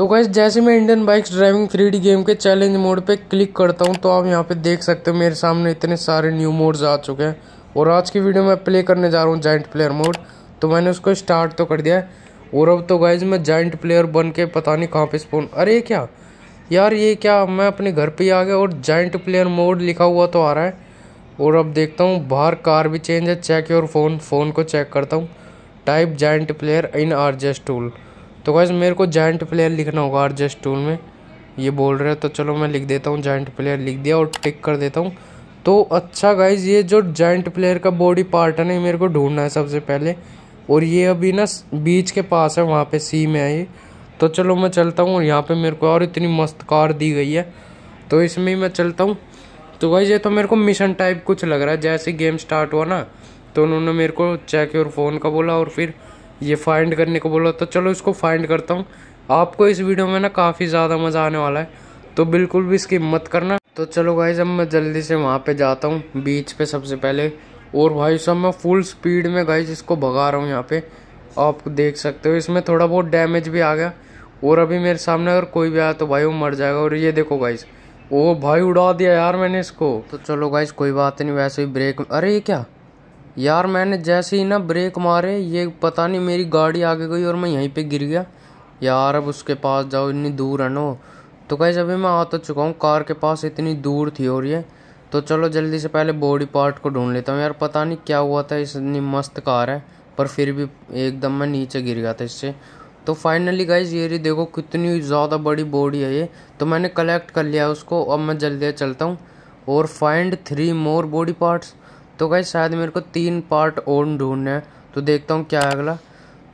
तो गैस जैसे मैं Indian bikes driving three game के चैलेंज मोड पे क्लिक करता हूँ तो आप यहाँ पे देख सकते हो मेरे सामने इतने सारे न्यू मोड्स आ चुके हैं और आज की वीडियो में प्ले करने जा रहा हूँ जॉइंट प्लेयर मोड तो मैंने उसको स्टार्ट तो कर दिया है और अब तो गाइज मैं जॉइंट प्लेयर बन के पता नहीं कहाँ पे स्पोन अरे क्या यार ये क्या मैं अपने घर ही आ गया और जॉइंट प्लेयर मोड लिखा हुआ तो आ रहा है और अब देखता हूँ बाहर कार भी चेंज है चेक योर फ़ोन फ़ोन को चेक करता हूँ type joint player in are just tool तो गैस मेरे को जॉइंट प्लेयर लिखना होगा एडजस्ट टूल में ये बोल रहे हैं तो चलो मैं लिख देता हूँ जॉइंट प्लेयर लिख दिया और टिक कर देता हूँ तो अच्छा गाइज ये जो जॉइंट प्लेयर का बॉडी पार्ट है ना मेरे को ढूंढना है सबसे पहले और ये अभी ना बीच के पास है वहाँ पे सी में है ये तो चलो मैं चलता हूँ यहाँ पे मेरे को और इतनी मस्त कार दी गई है तो इसमें मैं चलता हूँ तो गाइज ये तो मेरे को मिशन टाइप कुछ लग रहा है जैसे गेम स्टार्ट हुआ ना तो उन्होंने मेरे को चेक और फ़ोन का बोला और फिर ये फाइंड करने को बोला तो चलो इसको फाइंड करता हूँ आपको इस वीडियो में ना काफ़ी ज़्यादा मज़ा आने वाला है तो बिल्कुल भी इसकी मत करना तो चलो भाई जब मैं जल्दी से वहाँ पे जाता हूँ बीच पे सबसे पहले और भाई साहब मैं फुल स्पीड में गाइज इसको भगा रहा हूँ यहाँ पे आप देख सकते हो इसमें थोड़ा बहुत डैमेज भी आ गया और अभी मेरे सामने अगर कोई भी आया तो भाई वो मर जाएगा और ये देखो गाइज ओ भाई उड़ा दिया यार मैंने इसको तो चलो गाइज कोई बात नहीं वैसे ही ब्रेक अरे ये क्या यार मैंने जैसे ही ना ब्रेक मारे ये पता नहीं मेरी गाड़ी आगे गई और मैं यहीं पे गिर गया यार अब उसके पास जाओ इतनी दूर है ना तो कहीं अभी मैं आ तो चुका हूँ कार के पास इतनी दूर थी और ये तो चलो जल्दी से पहले बॉडी पार्ट को ढूंढ लेता हूँ यार पता नहीं क्या हुआ था इतनी मस्त कार है पर फिर भी एकदम मैं नीचे गिर गया था इससे तो फाइनली गाइज ये रही देखो कितनी ज़्यादा बड़ी बॉडी है ये तो मैंने कलेक्ट कर लिया उसको अब मैं जल्दी चलता हूँ और find three more body parts तो गाइज शायद मेरे को तीन पार्ट और ढूंढना है तो देखता हूँ क्या है अगला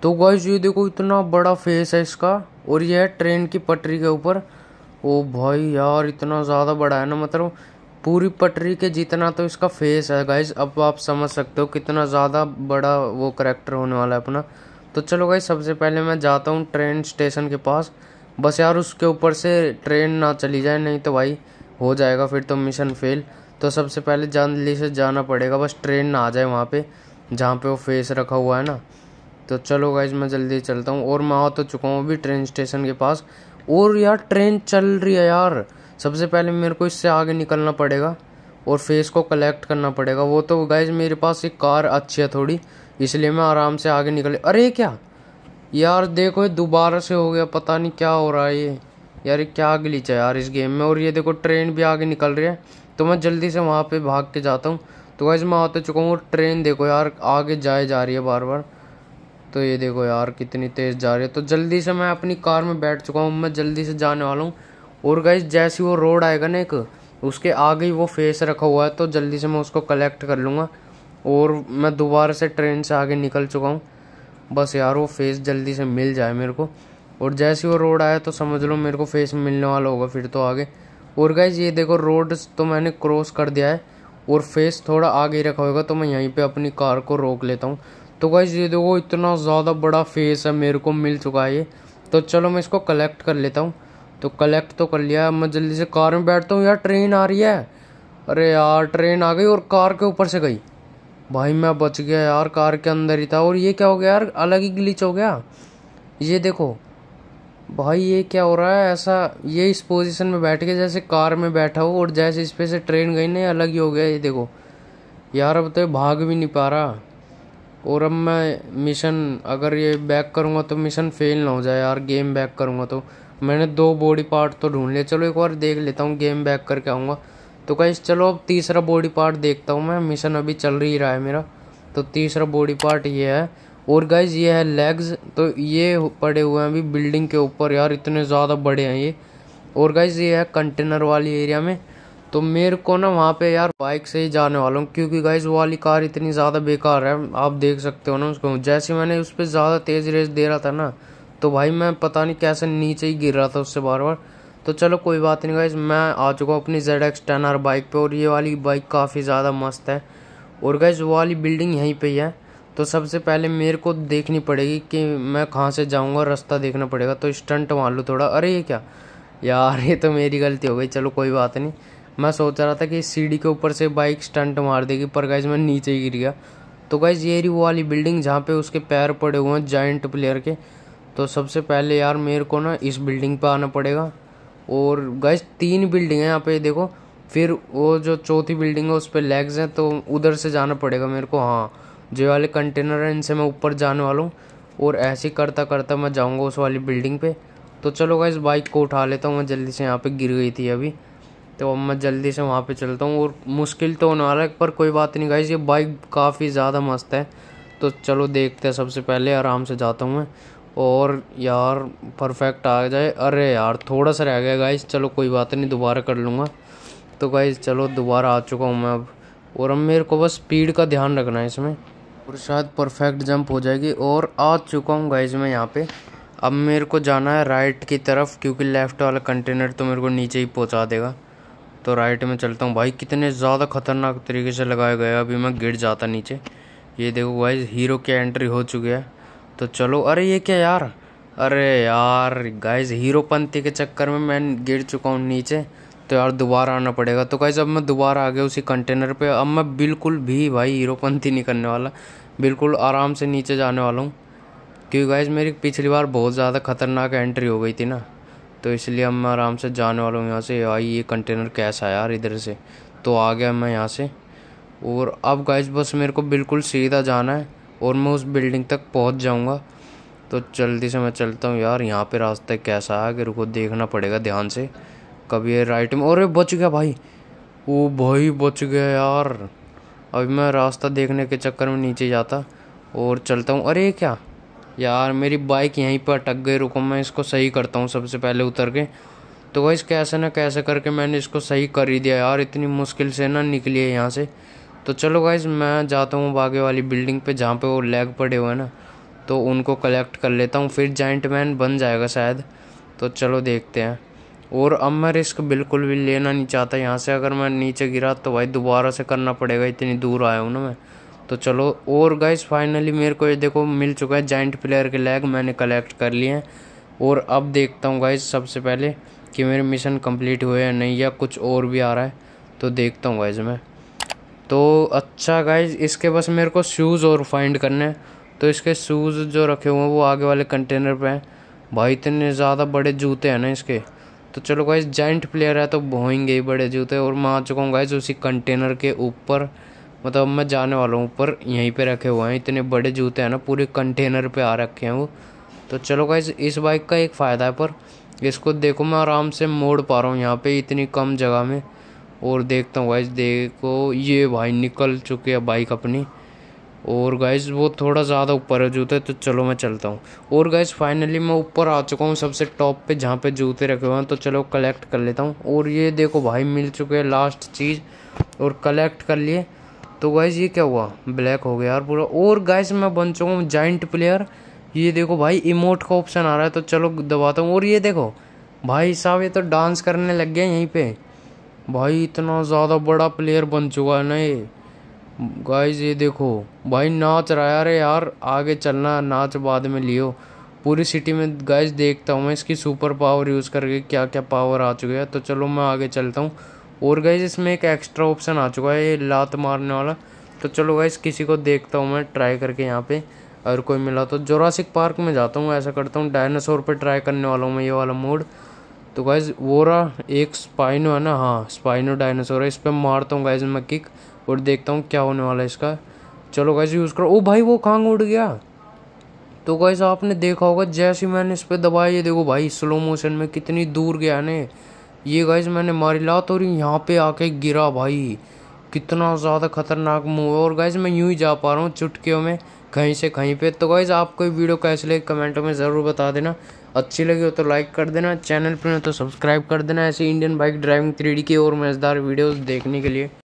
तो गाइज ये देखो इतना बड़ा फेस है इसका और ये है ट्रेन की पटरी के ऊपर ओ भाई यार इतना ज़्यादा बड़ा है ना मतलब पूरी पटरी के जितना तो इसका फेस है गाइज अब तो आप समझ सकते हो कितना ज़्यादा बड़ा वो करेक्टर होने वाला है अपना तो चलो गाइज सबसे पहले मैं जाता हूँ ट्रेन स्टेशन के पास बस यार उसके ऊपर से ट्रेन ना चली जाए नहीं तो भाई हो जाएगा फिर तो मिशन फेल तो सबसे पहले जल्दी से जाना पड़ेगा बस ट्रेन ना आ जाए वहाँ पे जहाँ पे वो फेस रखा हुआ है ना तो चलो गाइज मैं जल्दी चलता हूँ और मैं आ तो चुका हूँ अभी ट्रेन स्टेशन के पास और यार ट्रेन चल रही है यार सबसे पहले मेरे को इससे आगे निकलना पड़ेगा और फेस को कलेक्ट करना पड़ेगा वो तो गाइज मेरे पास एक कार अच्छी है थोड़ी इसलिए मैं आराम से आगे निकल अरे क्या यार देखो ये दोबारा से हो गया पता नहीं क्या हो रहा है ये यार ये क्या ग्लिच है यार इस गेम में और ये देखो ट्रेन भी आगे निकल रही है तो मैं जल्दी से वहाँ पे भाग के जाता हूँ तो वैसे मैं आते चुका हूँ ट्रेन देखो यार आगे जाए जा रही है बार बार तो ये देखो यार कितनी तेज़ जा रही है तो जल्दी से मैं अपनी कार में बैठ चुका हूँ मैं जल्दी से जाने वाला हूँ और गाइज जैसी वो रोड आएगा ना एक उसके आगे ही वो फेस रखा हुआ है तो जल्दी से मैं उसको कलेक्ट कर लूँगा और मैं दोबारा से ट्रेन से आगे निकल चुका हूँ बस यार वो फेस जल्दी से मिल जाए मेरे को और जैसे वो रोड आया तो समझ लो मेरे को फेस मिलने वाला होगा फिर तो आगे और गाइज ये देखो रोड तो मैंने क्रॉस कर दिया है और फेस थोड़ा आगे रखा होगा तो मैं यहीं पे अपनी कार को रोक लेता हूँ तो गाइज ये देखो इतना ज़्यादा बड़ा फेस है मेरे को मिल चुका है ये तो चलो मैं इसको कलेक्ट कर लेता हूँ तो कलेक्ट तो कर लिया मैं जल्दी से कार में बैठता हूँ यार ट्रेन आ रही है अरे यार ट्रेन आ गई और कार के ऊपर से गई भाई मैं बच गया यार कार के अंदर ही था और ये क्या हो गया यार अलग ही ग्लिच हो गया ये देखो भाई ये क्या हो रहा है ऐसा ये इस पोजीशन में बैठ के जैसे कार में बैठा हो और जैसे इस पे से ट्रेन गई ना अलग ही हो गया ये देखो यार अब तो भाग भी नहीं पा रहा और अब मैं मिशन अगर ये बैक करूँगा तो मिशन फेल ना हो जाए यार गेम बैक करूँगा तो मैंने दो बॉडी पार्ट तो ढूंढ लिया चलो एक बार देख लेता हूँ गेम बैक करके आऊँगा तो कहीं चलो अब तीसरा बॉडी पार्ट देखता हूँ मैं मिशन अभी चल रही रहा है मेरा तो तीसरा बॉडी पार्ट ये है और गाइज ये है लेग्स तो ये पड़े हुए हैं अभी बिल्डिंग के ऊपर यार इतने ज़्यादा बड़े हैं ये और गाइज ये है कंटेनर वाली एरिया में तो मेरे को ना वहाँ पे यार बाइक से ही जाने वाला हूँ क्योंकि गाइज वो वाली कार इतनी ज़्यादा बेकार है आप देख सकते हो ना उसको जैसे मैंने उस पर ज़्यादा तेज़ रेस दे रहा था ना तो भाई मैं पता नहीं कैसे नीचे ही गिर रहा था उससे बार बार तो चलो कोई बात नहीं गाइज मैं आ चुका हूँ अपनी Z X ten R bike पर और ये वाली बाइक काफ़ी ज़्यादा मस्त है और गाइज वो वाली बिल्डिंग यहीं पर ही है तो सबसे पहले मेरे को देखनी पड़ेगी कि मैं कहाँ से जाऊँगा रास्ता देखना पड़ेगा तो स्टंट मान लूँ थोड़ा अरे ये क्या यार ये तो मेरी गलती हो गई चलो कोई बात नहीं मैं सोच रहा था कि सीढ़ी के ऊपर से बाइक स्टंट मार देगी पर गाइज मैं नीचे ही गिर गया तो गाइज ये रही वो वाली बिल्डिंग जहाँ पे उसके पैर पड़े हुए हैं जॉइंट प्लेयर के तो सबसे पहले यार मेरे को ना इस बिल्डिंग पे आना पड़ेगा और गाइज तीन बिल्डिंग है यहाँ पे देखो फिर वो जो चौथी बिल्डिंग है उस पर लेग्स हैं तो उधर से जाना पड़ेगा मेरे को हाँ जो वाले कंटेनर हैं इनसे मैं ऊपर जाने वाला हूँ और ऐसे करता करता मैं जाऊँगा उस वाली बिल्डिंग पे तो चलो गाइस बाइक को उठा लेता हूँ मैं जल्दी से यहाँ पे गिर गई थी अभी तो अब मैं जल्दी से वहाँ पे चलता हूँ और मुश्किल तो होने वाला है पर कोई बात नहीं गाइस ये बाइक काफ़ी ज़्यादा मस्त है तो चलो देखते हैं सबसे पहले आराम से जाता हूँ मैं और यार परफेक्ट आ जाए अरे यार थोड़ा सा रह गया गाइस चलो कोई बात नहीं दोबारा कर लूँगा तो गाइस चलो दोबारा आ चुका हूँ मैं अब और अब मेरे को बस स्पीड का ध्यान रखना है इसमें और शायद परफेक्ट जंप हो जाएगी और आ चुका हूँ गाइज मैं यहाँ पे अब मेरे को जाना है राइट की तरफ क्योंकि लेफ़्ट वाला कंटेनर तो मेरे को नीचे ही पहुँचा देगा तो राइट में चलता हूँ भाई कितने ज़्यादा खतरनाक तरीके से लगाया गया अभी मैं गिर जाता नीचे ये देखो गाइज हीरो की एंट्री हो चुकी है तो चलो अरे ये क्या यार अरे यार गाइज हीरो पंथी के चक्कर में मैं गिर चुका हूँ नीचे तो यार दोबारा आना पड़ेगा तो गाइज अब मैं दोबारा आ गया उसी कंटेनर पे अब मैं बिल्कुल भी भाई हीरोपंथी नहीं करने वाला बिल्कुल आराम से नीचे जाने वाला हूँ क्योंकि गाइज मेरी पिछली बार बहुत ज़्यादा ख़तरनाक एंट्री हो गई थी ना तो इसलिए अब मैं आराम से जाने वाला हूँ यहाँ से आई ये कंटेनर कैसा यार इधर से तो आ गया मैं यहाँ से और अब गाइज बस मेरे को बिल्कुल सीधा जाना है और मैं उस बिल्डिंग तक पहुँच जाऊँगा तो जल्दी से मैं चलता हूँ यार यहाँ पे रास्ता कैसा है कि रुको देखना पड़ेगा ध्यान से कभी ये राइट में अरे बच गया भाई ओ भाई बच गया यार अभी मैं रास्ता देखने के चक्कर में नीचे जाता और चलता हूँ अरे क्या यार मेरी बाइक यहीं पर अटक गई रुको मैं इसको सही करता हूँ सबसे पहले उतर के तो वही कैसे ना कैसे करके मैंने इसको सही कर ही दिया यार इतनी मुश्किल से ना निकली है यहाँ से तो चलो गाइज मैं जाता हूँ बागे वाली बिल्डिंग पे जहाँ पे वो लैग पड़े हुए हैं ना तो उनको कलेक्ट कर लेता हूँ फिर जाइंट मैन बन जाएगा शायद तो चलो देखते हैं और अब मैं रिस्क बिल्कुल भी लेना नहीं चाहता यहाँ से अगर मैं नीचे गिरा तो भाई दोबारा से करना पड़ेगा इतनी दूर आया हूँ ना मैं तो चलो और गाइस फाइनली मेरे को ये देखो मिल चुका है जॉइंट प्लेयर के लैग मैंने कलेक्ट कर लिए हैं और अब देखता हूँ गाइस सबसे पहले कि मेरे मिशन कम्प्लीट हुए या नहीं या कुछ और भी आ रहा है तो देखता हूँ गाइज मैं तो अच्छा गाइज इसके बस मेरे को शूज़ और फाइंड करने हैं तो इसके शूज़ जो रखे हुए हैं वो आगे वाले कंटेनर पर हैं भाई इतने ज़्यादा बड़े जूते हैं ना इसके तो चलो गाइज जॉइंट प्लेयर है तो बोएंगे ही बड़े जूते और मैं आ चुका हूँ गाइज उसी कंटेनर के ऊपर मतलब मैं जाने वाला हूँ ऊपर यहीं पे रखे हुए हैं इतने बड़े जूते हैं ना पूरे कंटेनर पे आ रखे हैं वो तो चलो गाइज इस बाइक का एक फ़ायदा है पर इसको देखो मैं आराम से मोड़ पा रहा हूँ यहाँ पर इतनी कम जगह में और देखता हूँ गाइज देखो ये भाई निकल चुके है बाइक अपनी और गाइस वो थोड़ा ज़्यादा ऊपर है जूते तो चलो मैं चलता हूँ और गाइस फाइनली मैं ऊपर आ चुका हूँ सबसे टॉप पे जहाँ पे जूते रखे हुए हैं तो चलो कलेक्ट कर लेता हूँ और ये देखो भाई मिल चुके हैं लास्ट चीज़ और कलेक्ट कर लिए तो गाइस ये क्या हुआ ब्लैक हो गया यार पूरा और गाइस मैं बन चुका हूँ जॉइंट प्लेयर ये देखो भाई इमोट का ऑप्शन आ रहा है तो चलो दबाता हूँ और ये देखो भाई साहब ये तो डांस करने लग गया यहीं पर भाई इतना ज़्यादा बड़ा प्लेयर बन चुका है ना ये गाइस ये देखो भाई नाच रहा है अरे यार आगे चलना नाच बाद में लियो पूरी सिटी में गाइस देखता हूँ मैं इसकी सुपर पावर यूज़ करके क्या क्या पावर आ चुका है तो चलो मैं आगे चलता हूँ और गाइस इसमें एक एक्स्ट्रा ऑप्शन आ चुका है ये लात मारने वाला तो चलो गाइस किसी को देखता हूँ मैं ट्राई करके यहाँ पे अगर कोई मिला तो जोरासिक पार्क में जाता हूँ ऐसा करता हूँ डायनासोर पर ट्राई करने वाला हूँ मैं ये वाला मोड तो गाइज वो रहा एक स्पाइनो है ना हाँ स्पाइनो डायनासोर है इस पर मारता हूँ गाइज मैं किक और देखता हूँ क्या होने वाला है इसका चलो गैस यूज़ करो ओ भाई वो कांग उड़ गया तो गैस आपने देखा होगा जैसे मैंने इस पर दबाया ये देखो भाई स्लो मोशन में कितनी दूर गया ने ये गाइज मैंने मारी लात और यहाँ पे आके गिरा भाई कितना ज़्यादा खतरनाक मूव है और गाइज मैं यूँ ही जा पा रहा हूँ चुटकियों में कहीं से कहीं पे तो गाइज आपको वीडियो कैसे लगे कमेंटों में ज़रूर बता देना अच्छी लगी हो तो लाइक कर देना चैनल पर तो सब्सक्राइब कर देना ऐसे इंडियन बाइक ड्राइविंग थ्री की और मज़ेदार वीडियोज़ देखने के लिए